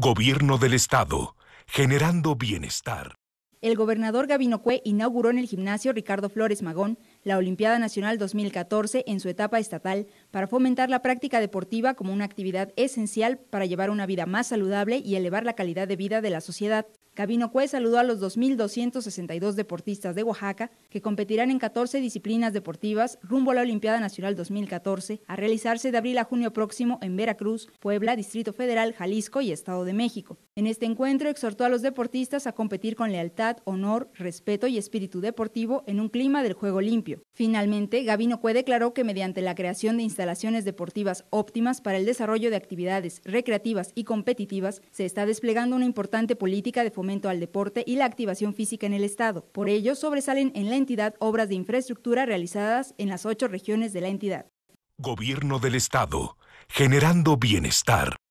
Gobierno del Estado, generando bienestar. El gobernador Gabino Cue inauguró en el gimnasio Ricardo Flores Magón la Olimpiada Nacional 2014 en su etapa estatal para fomentar la práctica deportiva como una actividad esencial para llevar una vida más saludable y elevar la calidad de vida de la sociedad. Cabino Cue saludó a los 2.262 deportistas de Oaxaca que competirán en 14 disciplinas deportivas rumbo a la Olimpiada Nacional 2014 a realizarse de abril a junio próximo en Veracruz, Puebla, Distrito Federal, Jalisco y Estado de México. En este encuentro exhortó a los deportistas a competir con lealtad, honor, respeto y espíritu deportivo en un clima del juego limpio Finalmente, Gabino Cue declaró que mediante la creación de instalaciones deportivas óptimas para el desarrollo de actividades recreativas y competitivas, se está desplegando una importante política de fomento al deporte y la activación física en el Estado. Por ello, sobresalen en la entidad obras de infraestructura realizadas en las ocho regiones de la entidad. Gobierno del Estado, generando bienestar.